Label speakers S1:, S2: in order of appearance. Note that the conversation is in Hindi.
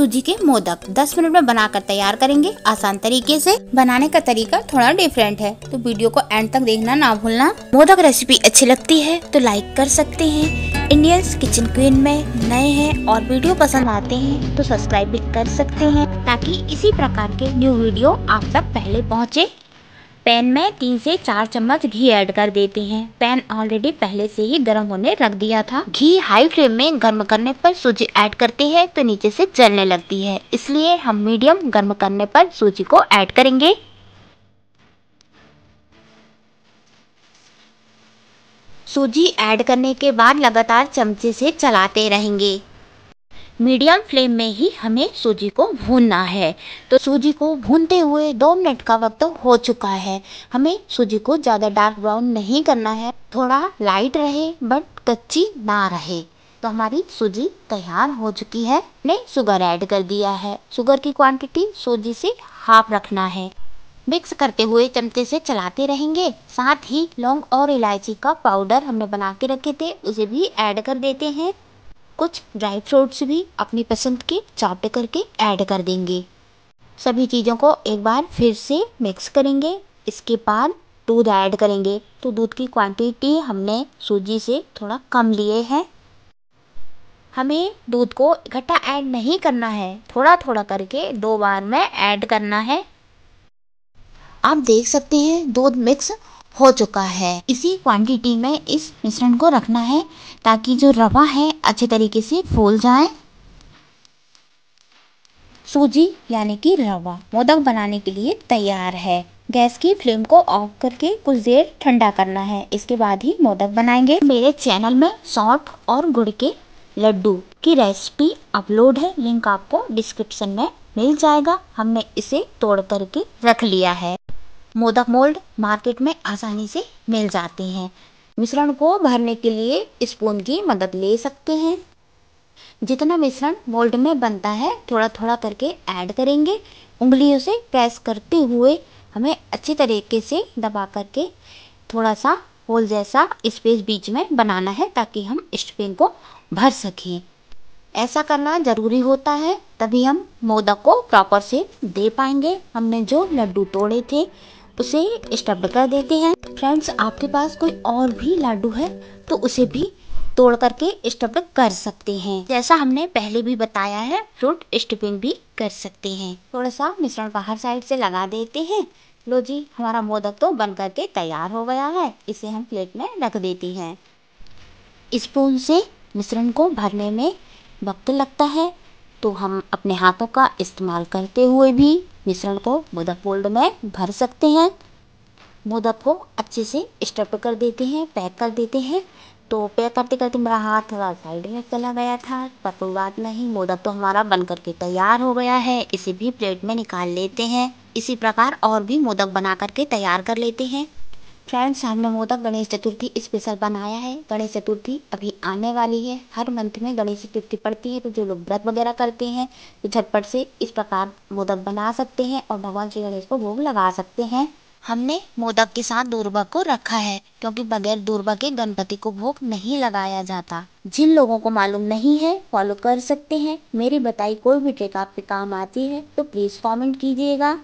S1: सूजी के मोदक 10 मिनट में बनाकर तैयार करेंगे आसान तरीके से बनाने का तरीका थोड़ा डिफरेंट है तो वीडियो को एंड तक देखना ना भूलना मोदक रेसिपी अच्छी लगती है तो लाइक कर सकते हैं इंडियंस किचन क्वीन में नए हैं और वीडियो पसंद आते हैं तो सब्सक्राइब भी कर सकते हैं ताकि इसी प्रकार के न्यू वीडियो आप तक पहले पहुँचे पैन में तीन से चार चम्मच घी ऐड कर देते हैं पैन ऑलरेडी पहले से ही गर्म होने रख दिया था घी हाई फ्लेम में गर्म करने पर सूजी ऐड करते हैं तो नीचे से जलने लगती है इसलिए हम मीडियम गर्म करने पर सूजी को ऐड करेंगे सूजी ऐड करने के बाद लगातार चमचे से चलाते रहेंगे मीडियम फ्लेम में ही हमें सूजी को भूनना है तो सूजी को भूनते हुए दो मिनट का वक्त हो चुका है हमें सूजी को ज़्यादा डार्क ब्राउन नहीं करना है थोड़ा लाइट रहे बट कच्ची ना रहे तो हमारी सूजी तैयार हो चुकी है ने शुगर ऐड कर दिया है शुगर की क्वांटिटी सूजी से हाफ रखना है मिक्स करते हुए चमचे से चलाते रहेंगे साथ ही लौंग और इलायची का पाउडर हमने बना के रखे थे उसे भी ऐड कर देते हैं कुछ ड्राई फ्रूट्स भी अपनी पसंद के चॉप करके ऐड कर देंगे सभी चीज़ों को एक बार फिर से मिक्स करेंगे इसके बाद दूध ऐड करेंगे तो दूध की क्वांटिटी हमने सूजी से थोड़ा कम लिए हैं हमें दूध को इकट्ठा ऐड नहीं करना है थोड़ा थोड़ा करके दो बार में ऐड करना है आप देख सकते हैं दूध मिक्स हो चुका है इसी क्वांटिटी में इस मिश्रण को रखना है ताकि जो रवा है अच्छे तरीके से फूल जाए सूजी यानी कि रवा मोदक बनाने के लिए तैयार है गैस की फ्लेम को ऑफ करके कुछ देर ठंडा करना है इसके बाद ही मोदक बनाएंगे मेरे चैनल में सौंफ और गुड़ के लड्डू की रेसिपी अपलोड है लिंक आपको डिस्क्रिप्शन में मिल जाएगा हमने इसे तोड़ करके रख लिया है मोदक मोल्ड मार्केट में आसानी से मिल जाते हैं मिश्रण को भरने के लिए स्पून की मदद ले सकते हैं जितना मिश्रण मोल्ड में बनता है थोड़ा थोड़ा करके ऐड करेंगे उंगलियों से प्रेस करते हुए हमें अच्छे तरीके से दबा करके थोड़ा सा होल जैसा स्पेस बीच में बनाना है ताकि हम स्टफिंग को भर सकें ऐसा करना ज़रूरी होता है तभी हम मोदक को प्रॉपर से दे पाएंगे हमने जो लड्डू तोड़े थे उसे स्टब्ड कर देते हैं फ्रेंड्स आपके पास कोई और भी लाडू है तो उसे भी तोड़ करके स्टफ्ड कर सकते हैं जैसा हमने पहले भी बताया है फ्रूट स्टिपिंग भी कर सकते हैं थोड़ा सा मिश्रण बाहर साइड से लगा देते हैं लो जी हमारा मोदक तो बन करके तैयार हो गया है इसे हम प्लेट में रख देते हैं स्पून से मिश्रण को भरने में वक्त लगता है तो हम अपने हाथों का इस्तेमाल करते हुए भी मिश्रण को मोदक मोल्ड में भर सकते हैं मोदक को अच्छे से स्टप कर देते हैं पैक कर देते हैं तो पैक करते करते मेरा हाथ थोड़ा साइड में चला गया था पर कोई बात नहीं मोदक तो हमारा बन करके तैयार हो गया है इसे भी प्लेट में निकाल लेते हैं इसी प्रकार और भी मोदक बना करके तैयार कर लेते हैं फ्रेंड्स हमने मोदक गणेश चतुर्थी स्पेशल बनाया है गणेश चतुर्थी अभी आने वाली है हर मंथ में गणेश चतुर्थी पड़ती है तो जो लोग व्रत वगैरह करते हैं तो झटपट से इस प्रकार मोदक बना सकते हैं और भगवान श्री गणेश को भोग लगा सकते हैं हमने मोदक के साथ दूरबा को रखा है क्योंकि बगैर दूरबा के गणपति को भोग नहीं लगाया जाता जिन लोगों को मालूम नहीं है फॉलो कर सकते हैं मेरी बताई कोई भी ट्रिक आपके काम आती है तो प्लीज़ कमेंट कीजिएगा